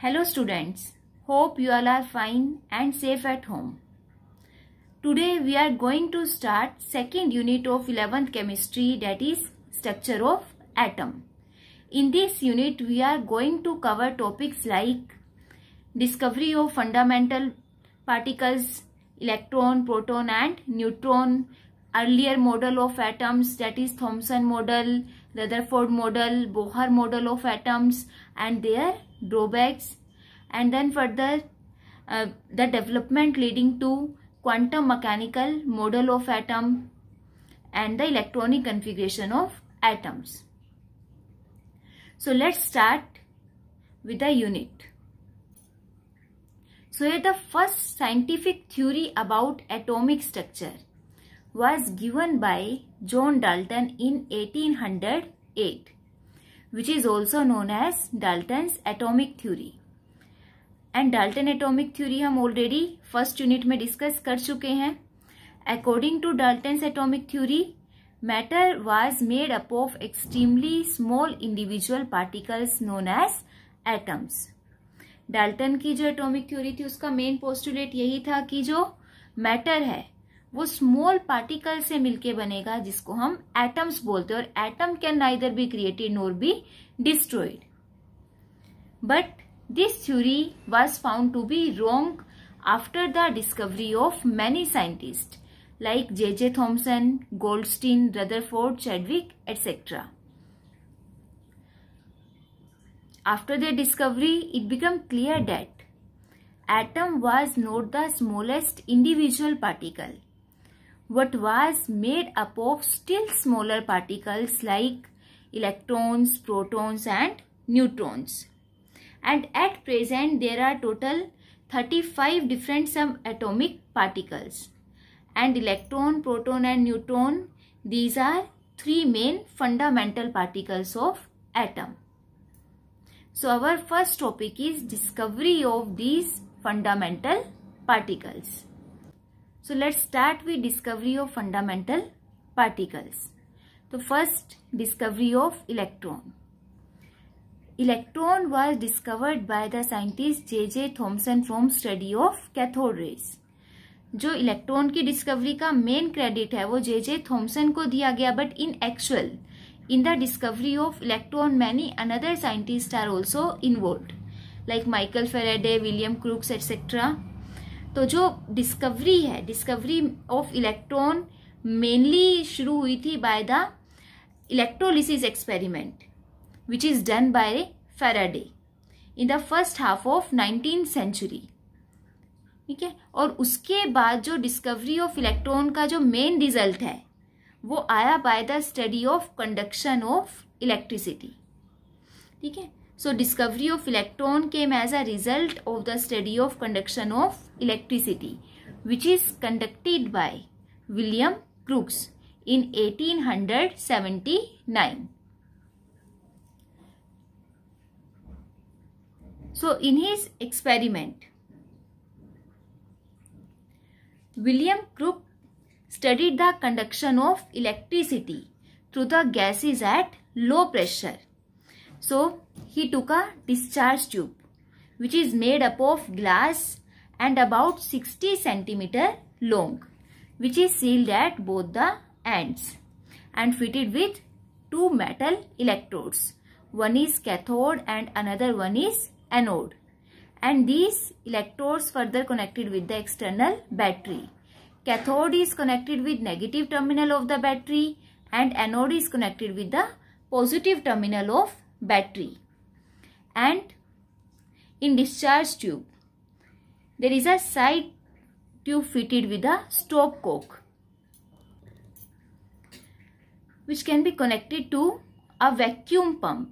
Hello students, hope you all are fine and safe at home. Today we are going to start second unit of 11th chemistry that is structure of atom. In this unit we are going to cover topics like discovery of fundamental particles, electron, proton and neutron, earlier model of atoms that is Thomson model, Rutherford model, Bohr model of atoms and their drawbacks and then further uh, the development leading to quantum mechanical model of atom and the electronic configuration of atoms. So let's start with the unit. So here the first scientific theory about atomic structure was given by John Dalton in 1808. which is also known as Dalton's atomic theory. And Dalton atomic theory हम already first unit में discuss कर चुके हैं according to Dalton atomic theory matter was made up of extremely small individual particles known as atoms Dalton की जो atomic theory थी उसका main postulate यही था कि जो मैटर है वो स्मॉल पार्टिकल से मिलके बनेगा जिसको हम एटम्स बोलते हैं और atom can neither be created nor be destroyed but this theory was found to be wrong after the discovery of many scientist like J J Thomson Goldstein Rutherford Chadwick etcetera after the discovery it become clear that atom was not the smallest individual particle what was made up of still smaller particles like electrons, protons and neutrons. And at present there are total 35 different subatomic particles. And electron, proton and neutron these are three main fundamental particles of atom. So our first topic is discovery of these fundamental particles. So let start with discovery of fundamental particles तो first discovery of electron electron was discovered by the scientist J J Thomson from study of cathode rays जो electron की discovery का main credit है वो जे J Thompson को दिया गया but in actual in the discovery of electron many another scientist are also involve like Michael Faraday William Crookes etcetera तो जो डिस्कवरी है डिस्कवरी ऑफ इलेक्ट्रॉन मेनली शुरू हुई थी by the electrolysis experiment which is done by Faraday in the first half of nineteen century ठीक है और उसके बाद जो डिस्कवरी ऑफ इलेक्ट्रॉन का जो मेन रिजल्ट है वो आया by the study of conduction of electricity ठीक है So discovery of electron came as a result of the study of conduction of electricity which is conducted by William Crookes in 1879. So in his experiment, William Crookes studied the conduction of electricity through the gases at low pressure. So he took a discharge tube which is made up of glass and about 60 centimeter long which is sealed at both the ends and fitted with two metal electrodes. One is cathode and another one is anode. And these electrodes further connected with the external battery. Cathode is connected with negative terminal of the battery and anode is connected with the positive terminal of battery and in discharge tube there is a side tube fitted with a stopcock which can be connected to a vacuum pump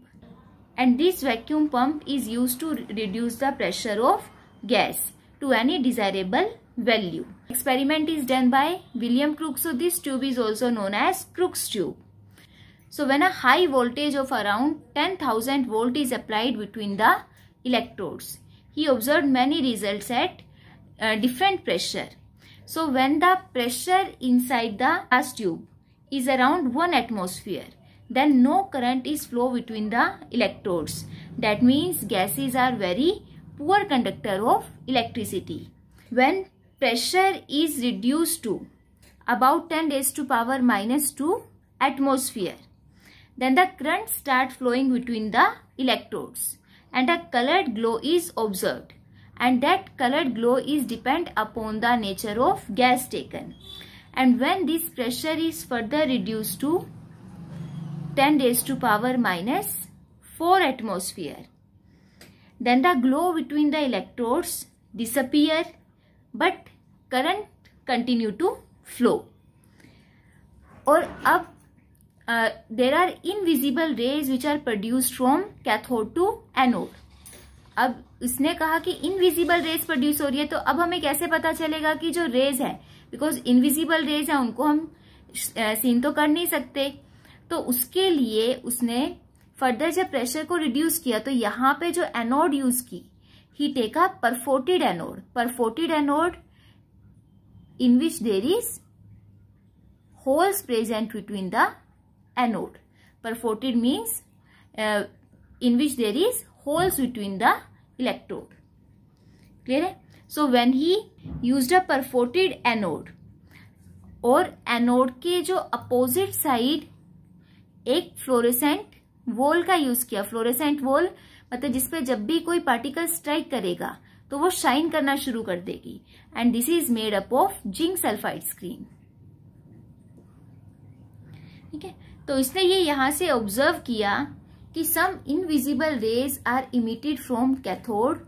and this vacuum pump is used to reduce the pressure of gas to any desirable value. Experiment is done by William Crookes so this tube is also known as Crookes tube. So when a high voltage of around 10,000 volt is applied between the electrodes, he observed many results at uh, different pressure. So when the pressure inside the gas tube is around 1 atmosphere, then no current is flow between the electrodes. That means gases are very poor conductor of electricity. When pressure is reduced to about 10 raised to power minus 2 atmosphere, then the current starts flowing between the electrodes and a colored glow is observed and that colored glow is depend upon the nature of gas taken and when this pressure is further reduced to 10 raised to power minus 4 atmosphere then the glow between the electrodes disappear but current continue to flow और अब there are invisible rays which are produce from cathode to anode अब उसने कहा कि invisible raise produce हो रही है तो अब हमें कैसे पता चलेगा कि जो रेज है बिकॉज इनविजिबल रेज है उनको हम सीन तो कर नहीं सकते तो उसके लिए उसने फर्दर जब प्रेशर को रिड्यूस किया तो यहां पे जो एनोड यूज की ही टेका perforated anode perforated anode in which there is holes present between the anode. Perforated means uh, in which there is holes between the electrode. Clear? Hai? So when he used a perforated anode और anode के जो opposite side एक fluorescent wall का use किया fluorescent वोल मतलब जिसपे जब भी कोई पार्टिकल स्ट्राइक करेगा तो वो शाइन करना शुरू कर देगी and this is made up of zinc sulphide screen ठीक है तो इसने ये यहाँ से ऑब्जर्व किया कि some invisible rays are emitted from cathode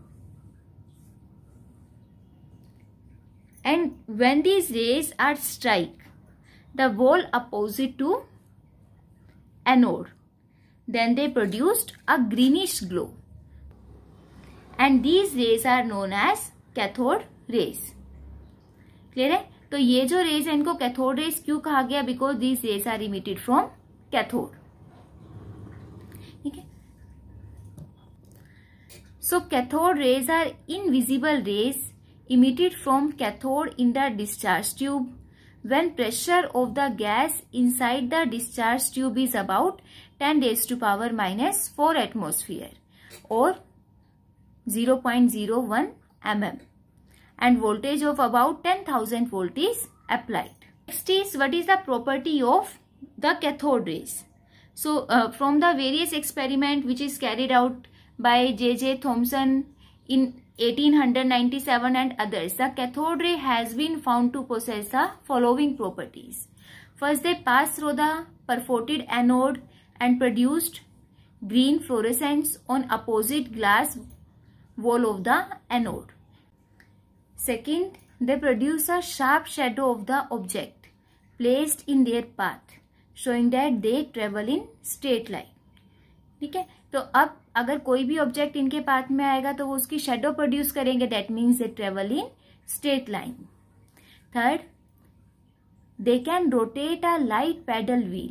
and when these rays are strike the wall opposite to anode then they produced a greenish glow and these rays are known as cathode rays clear है तो ये जो raise है इनको cathode rays क्यों कहा गया because these rays are emitted from cathode okay so cathode rays are invisible rays emitted from cathode in the discharge tube when pressure of the gas inside the discharge tube is about 10 raised to power minus 4 atmosphere or 0.01 mm and voltage of about 10,000 volt is applied. Next is what is the property of the cathode rays. So uh, from the various experiment which is carried out by J.J. Thomson in 1897 and others, the cathode ray has been found to possess the following properties. First, they pass through the perforated anode and produced green fluorescence on opposite glass wall of the anode. Second, they produce a sharp shadow of the object placed in their path. Showing that they travel in straight line ठीक है तो अब अगर कोई भी object इनके path में आएगा तो वो उसकी शेडो प्रोड्यूस करेंगे that means they travel in straight line third they can rotate a light paddle wheel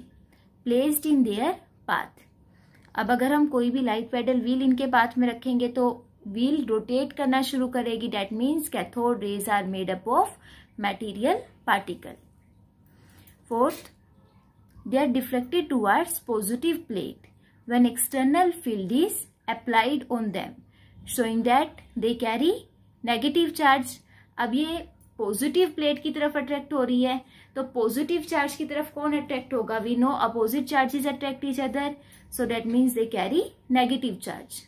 placed in their path अब अगर हम कोई भी लाइट पैडल व्हील इनके पाथ में रखेंगे तो व्हील रोटेट करना शुरू करेगी that means cathode rays are made up of material particle fourth They are deflected towards positive plate when external field is applied on them showing that they carry negative charge. अब ये positive plate की तरफ attract हो रही है तो positive charge की तरफ कौन अट्रैक्ट होगा we know opposite charges attract each other so that means they carry negative charge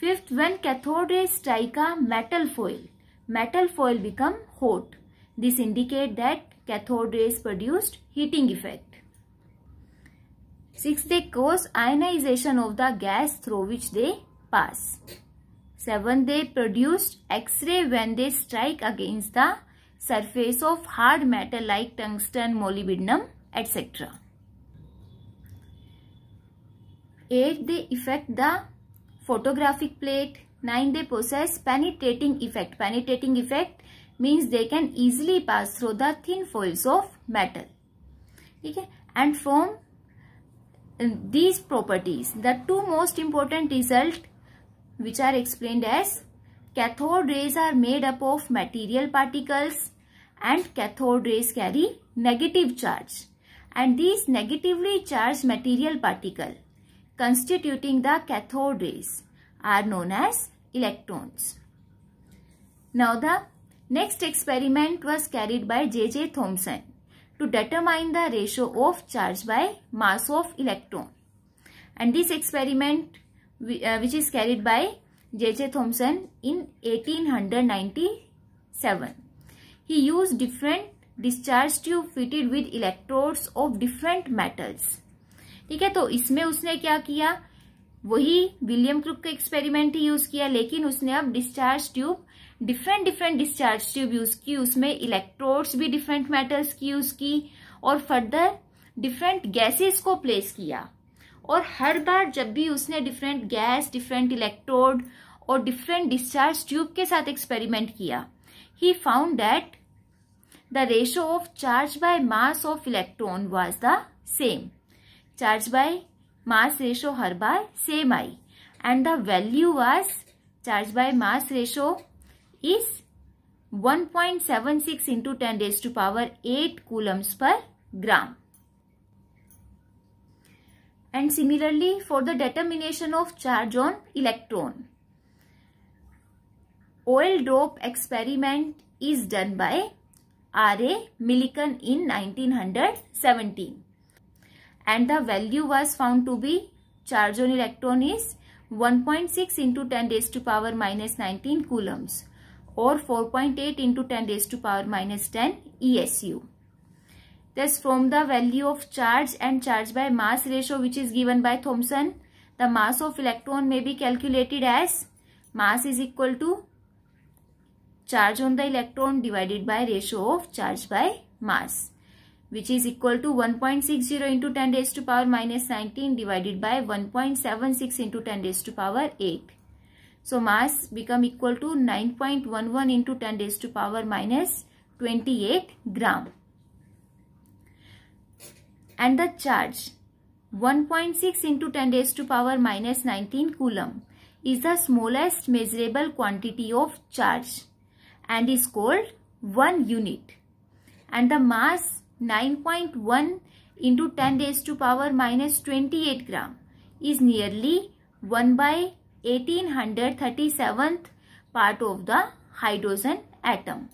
fifth when cathode ray strike a metal foil metal foil become hot. This indicate that cathode rays produced heating effect. Six, they cause ionization of the gas through which they pass. Seven, they produced X-ray when they strike against the surface of hard metal like tungsten, molybdenum, etc. Eight, they affect the photographic plate. Nine, they possess penetrating effect. Penetrating effect means they can easily pass through the thin foils of metal. ठीक है and from these properties the two most important result which are explained as cathode rays are made up of material particles and cathode rays carry negative charge and these negatively charged material particle constituting the cathode rays are known as electrons. Now the next experiment was carried by J.J. Thomson to determine the ratio of charge by mass of electron. And this experiment which is carried by J.J. Thomson in 1897. He used different discharge tube fitted with electrodes of different metals. ठीक है तो इसमें उसने क्या किया वही William Crookes का experiment ही यूज किया लेकिन उसने अब discharge tube different different discharge tube use की उसमें इलेक्ट्रोड्स भी डिफरेंट मेटल्स की यूज की और फर्दर डिफरेंट गैसेस को प्लेस किया और हर बार जब भी उसने डिफरेंट गैस डिफरेंट इलेक्ट्रोड और डिफरेंट डिस्चार्ज ट्यूब के साथ एक्सपेरिमेंट किया he found that the ratio of charge by mass of electron was the same charge by mass ratio her by same I and the value was charge by mass ratio is 1.76 into 10 raised to power 8 coulombs per gram. And similarly for the determination of charge on electron. Oil drop experiment is done by R.A. Millikan in 1917 and the value was found to be charge on electron is 1.6 into 10 raised to power minus 19 coulombs or 4.8 into 10 raised to power minus 10 ESU. Thus from the value of charge and charge by mass ratio which is given by Thomson, the mass of electron may be calculated as mass is equal to charge on the electron divided by ratio of charge by mass which is equal to 1.60 into 10 raised to power minus 19 divided by 1.76 into 10 raised to power 8. So mass become equal to 9.11 into 10 raised to power minus 28 gram. And the charge 1.6 into 10 raised to power minus 19 coulomb is the smallest measurable quantity of charge and is called 1 unit. And the mass 9.1 into 10 raised to power minus 28 gram is nearly 1 by 1837th part of the hydrogen atom.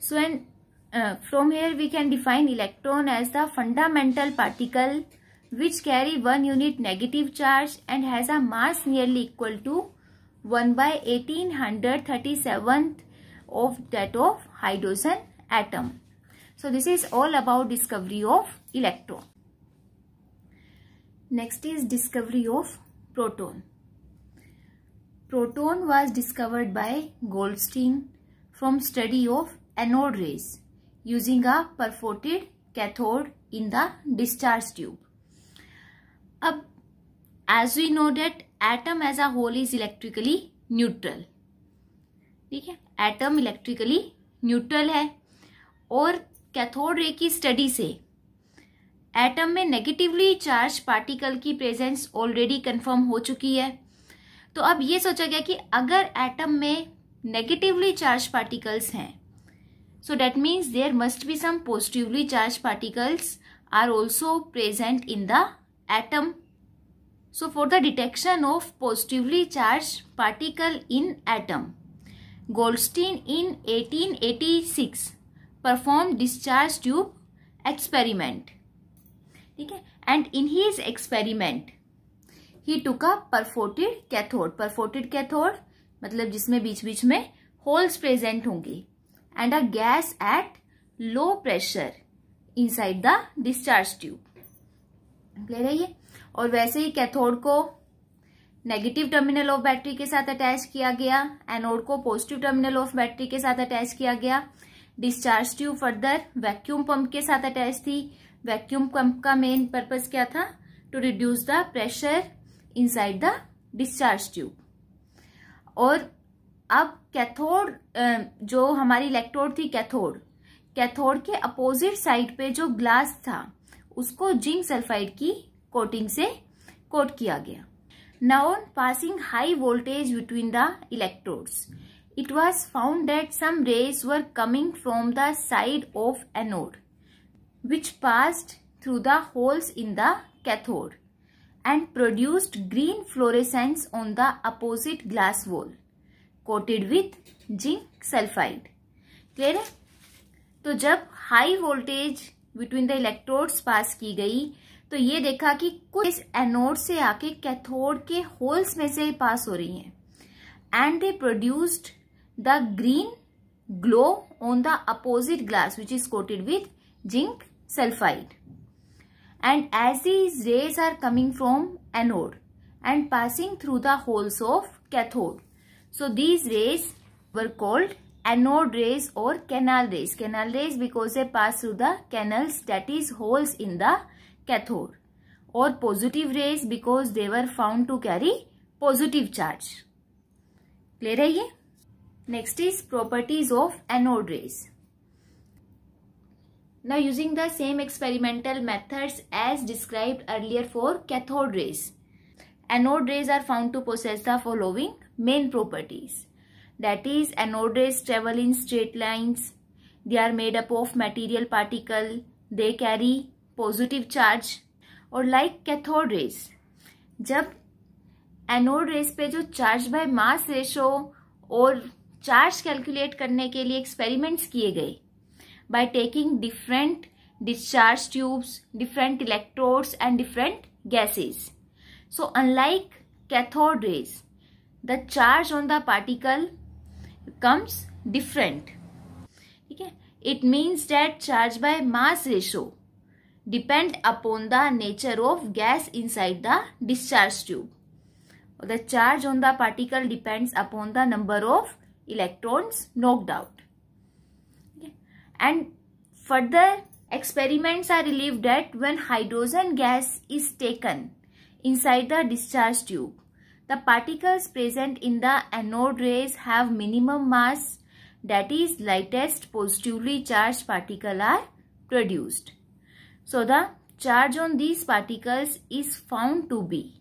So and uh, from here we can define electron as the fundamental particle which carry 1 unit negative charge and has a mass nearly equal to 1 by 1837th of that of hydrogen atom. So this is all about discovery of electron. Next is discovery of proton. Proton was discovered by Goldstein from study of anode rays using a perforated cathode in the discharge tube. Ab, as we know that atom as a whole is electrically neutral. ठीक है atom electrically neutral है और cathode ray की study से atom में negatively charge particle की presence already confirm हो चुकी है तो अब ये सोचा गया कि अगर एटम में नेगेटिवली चार्ज पार्टिकल्स हैं so that means there must be some positively charge particles are also present in the atom so for the detection of positively charge particle in atom Goldstein in 1886 perform discharge tube experiment ठीक है and in his experiment he took a perforated cathode perforated cathode मतलब जिसमें बीच बीच में holes present होंगे and a gas at low pressure inside the discharge tube clear है ये और वैसे ही कैथोड को नेगेटिव टर्मिनल ऑफ बैटरी के साथ अटैच किया गया एनोड को पॉजिटिव टर्मिनल ऑफ बैटरी के साथ अटैच किया गया discharge tube further vacuum pump के साथ अटैच थी वैक्यूम पंप का मेन पर्पज क्या था to reduce the pressure inside the discharge tube और अब कैथोड जो हमारी इलेक्ट्रोड थी कैथोड कैथोड के अपोजिट साइड पे जो ग्लास था उसको जिंक सल्फाइड की कोटिंग से कोट किया गया now on passing high voltage between the electrodes it was found that some rays were coming from the side of anode which passed through the holes in the cathode and produced green fluorescence on the opposite glass wall coated with zinc sulfide clear है तो जब high voltage between the electrodes pass की गई तो ये देखा कि कुछ इस एनोड से आके कैथोड के होल्स में से पास हो रही हैं and they produced the green glow on the opposite glass which is coated with zinc sulphide and as these rays are coming from anode and passing through the holes of cathode so these rays were called anode rays और canal rays canal rays because a pass through the canal that is holes in the cathode और positive rays because they were found to carry positive charge clear है ये Next is properties of anode rays. Now using the same experimental methods as described earlier for cathode rays. Anode rays are found to possess the following main properties. That is anode rays travel in straight lines. They are made up of material particle. They carry positive charge Or like cathode rays, जब anode rays पे जो by mass ratio or और charge calculate करने के लिए experiments किए गए by taking different discharge tubes different electrodes and different gases so unlike cathode rays the charge on the particle comes different ठीक है it means that charge by mass ratio depend upon the nature of gas inside the discharge tube the charge on the particle depends upon the number of electrons knocked out. Okay. And further experiments are relieved that when hydrogen gas is taken inside the discharge tube, the particles present in the anode rays have minimum mass that is lightest positively charged particle are produced. So the charge on these particles is found to be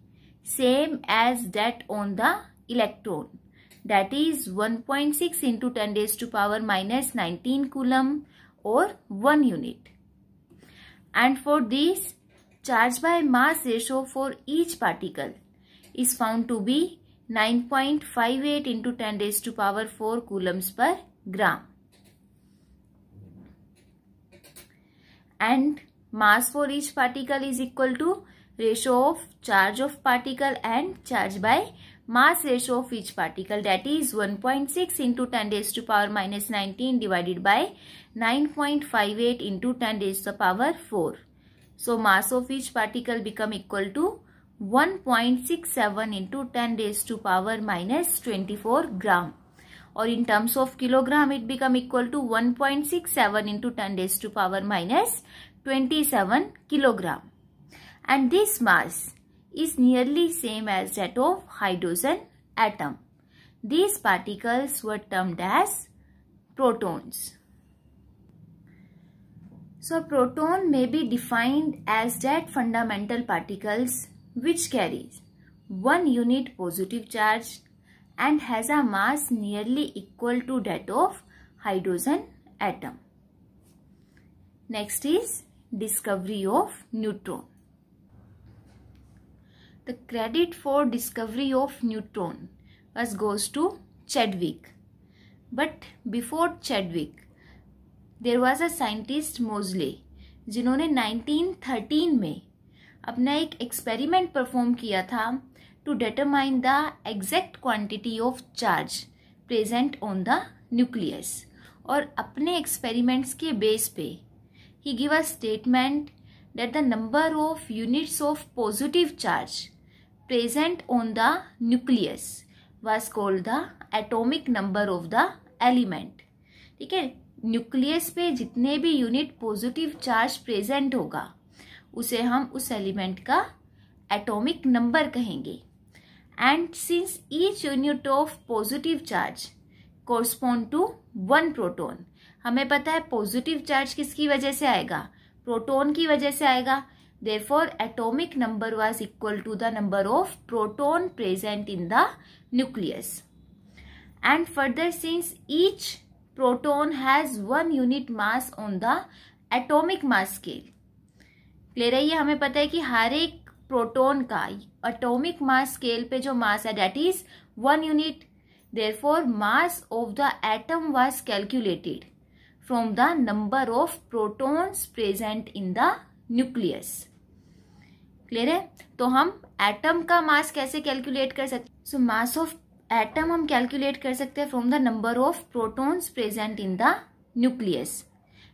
same as that on the electron that is 1.6 into 10 raised to power minus 19 coulomb or 1 unit. And for this, charge by mass ratio for each particle is found to be 9.58 into 10 raised to power 4 coulombs per gram. And mass for each particle is equal to ratio of charge of particle and charge by mass ratio of each particle that is 1.6 into 10 raised to power minus 19 divided by 9.58 into 10 raised to power 4. So mass of each particle become equal to 1.67 into 10 raised to power minus 24 gram or in terms of kilogram it become equal to 1.67 into 10 raised to power minus 27 kilogram and this mass is nearly same as that of hydrogen atom. These particles were termed as protons. So proton may be defined as that fundamental particles which carries one unit positive charge and has a mass nearly equal to that of hydrogen atom. Next is discovery of neutron. The credit for discovery of neutron as goes to Chadwick. But before Chadwick, there was a scientist Mosley jinhone 1913 mein apna ek experiment perform kiya tha to determine the exact quantity of charge present on the nucleus और अपने experiments के base पे he give a statement that the number of units of positive charge present on the nucleus was called the atomic number of the element ठीक है nucleus पे जितने भी unit positive charge present होगा उसे हम उस एलिमेंट का एटॉमिक नंबर कहेंगे and since each unit of positive charge correspond to one proton हमें पता है पॉजिटिव चार्ज किसकी वजह से आएगा प्रोटॉन की वजह से आएगा Therefore, atomic number was equal to the number of proton present in the nucleus. And further, since each proton has one unit mass on the atomic mass scale. clear hai ye hame pata hai ki har ek proton ka atomic mass scale pe jo mass hai that is one unit therefore mass of the atom was calculated from the number of protons present in the nucleus clear है तो हम atom का मास कैसे calculate कर सकते so mass of atom हम calculate कर सकते हैं from the number of protons present in the nucleus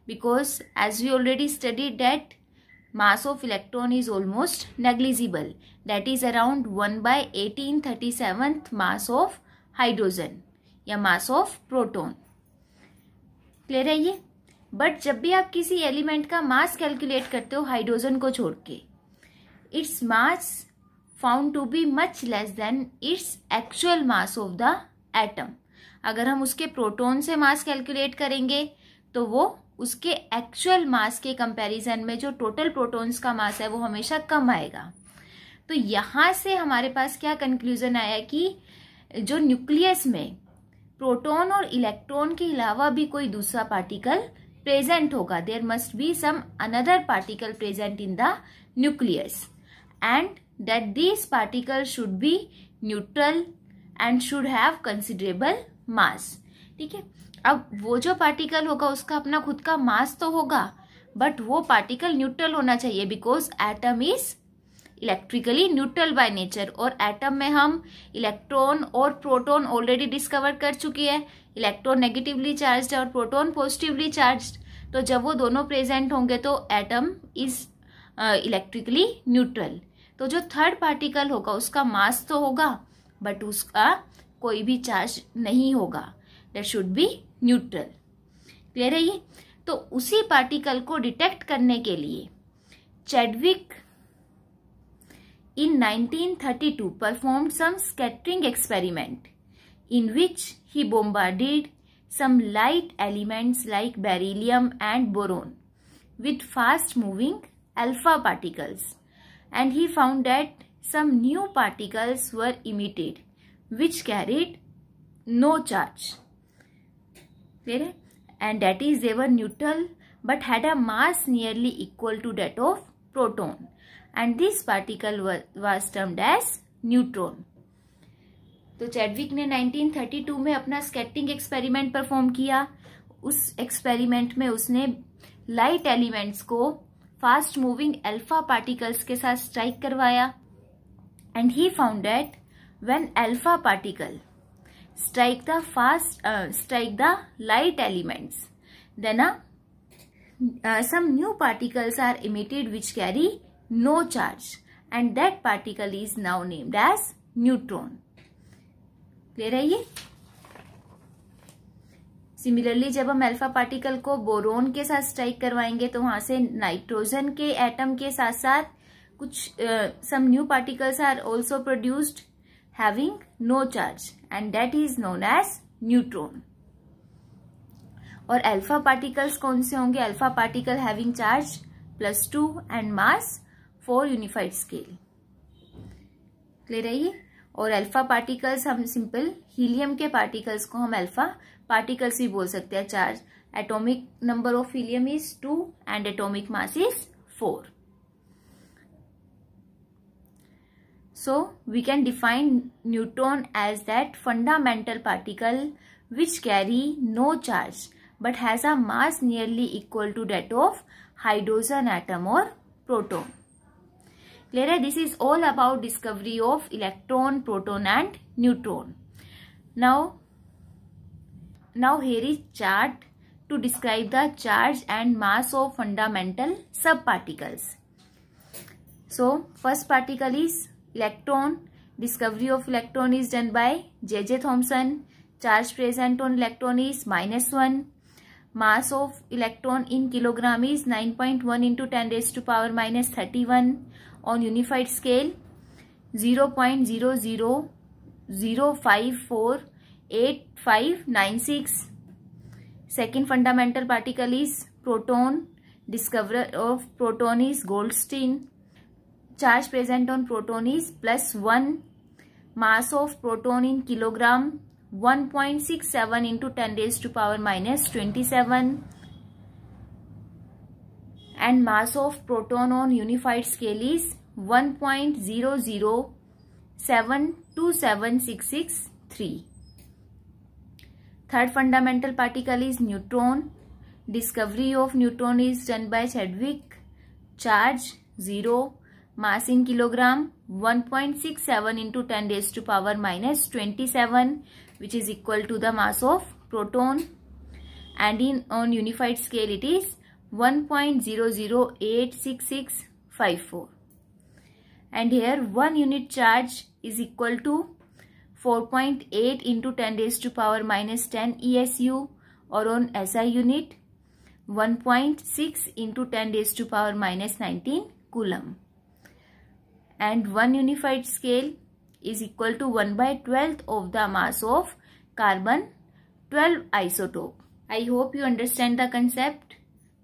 because as we already study that mass of electron is almost negligible that is around one by eighteen thirty seventh mass of hydrogen या mass of proton clear है ये but जब भी आप किसी element का mass calculate करते हो हाइड्रोजन को छोड़ के its mass found to be much less than its actual mass of the atom. अगर हम उसके प्रोटोन से मास कैलकुलेट करेंगे तो वो उसके एक्चुअल मास के कंपैरिजन में जो टोटल प्रोटॉन्स का मास है वो हमेशा कम आएगा तो यहां से हमारे पास क्या कंक्लूजन आया कि जो न्यूक्लियस में प्रोटॉन और इलेक्ट्रॉन के अलावा भी कोई दूसरा पार्टिकल प्रेजेंट होगा there must be some another particle present in the nucleus and that these particles should be neutral and should have considerable mass ठीक है अब वो जो पार्टिकल होगा उसका अपना खुद का मास तो होगा बट वो पार्टिकल न्यूट्रल होना चाहिए because atom is electrically neutral by nature और एटम में हम इलेक्ट्रॉन और प्रोटॉन ऑलरेडी डिस्कवर कर चुकी है इलेक्ट्रॉन नेगेटिवली चार्ज और प्रोटॉन पॉजिटिवली चार्ज तो जब वो दोनों प्रेजेंट होंगे तो एटम इज इलेक्ट्रिकली न्यूट्रल तो जो थर्ड पार्टिकल होगा उसका मास तो होगा बट उसका कोई भी चार्ज नहीं होगा that should be neutral clear है ये तो उसी पार्टिकल को डिटेक्ट करने के लिए Chadwick in 1932 perform some scattering experiment in which he bombarded some light element like beryllium and boron with fast moving alpha particles and he found that some new particles were emitted which carried no charge. Clear? And that is they were neutral but had a mass nearly equal to that of proton. And this particle was, was termed as neutron तो Chadwick ने 1932 में अपना skating experiment perform किया उस experiment में उसने light elements को fast moving alpha particles के साथ स्ट्राइक करवाया and he found that when alpha particle strike the fast strike the light elements then a some new particles are emitted which carry no charge and that particle is now named as neutron clear है ये similarly जब हम alpha particle को boron के साथ strike करवाएंगे तो वहां से नाइट्रोजन के एटम के साथ साथ कुछ some new particles are also produced having no charge and that is known as neutron और अल्फा पार्टिकल्स कौन से होंगे alpha particle having charge plus two and mass four unified scale clear है ये और अल्फा पार्टिकल्स हम simple helium के particles को हम अल्फा पार्टिकल्स भी बोल सकते हैं charge atomic number of helium is two and atomic mass is four so we can define neutron as that fundamental particle which carry no charge but has a mass nearly equal to that of hydrogen atom और proton Clear? This is all about discovery of electron, proton and neutron. Now, now here is chart to describe the charge and mass of fundamental subparticles. So, first particle is electron. Discovery of electron is done by J.J. Thomson. Charge present on electron is minus 1 mass of electron in kilogram is 9.1 into 10 raised to power minus 31 on unified scale 0.000548596 second fundamental particle is proton discoverer of proton is goldstein charge present on proton is plus 1 mass of proton in kilogram 1.67 into 10 raised to power minus 27 and mass of proton on unified scale is 1.00727663. Third fundamental particle is neutron. Discovery of neutron is done by Chadwick. Charge 0. Mass in kilogram 1.67 into 10 raised to power minus 27 which is equal to the mass of proton and in on unified scale it is 1.00866654 and here 1 unit charge is equal to 4.8 into 10 raised to power minus 10 ESU or on SI unit 1.6 into 10 raised to power minus 19 coulomb and 1 unified scale is equal to 1 by 12th of the mass of carbon 12 isotope. I hope you understand the concept.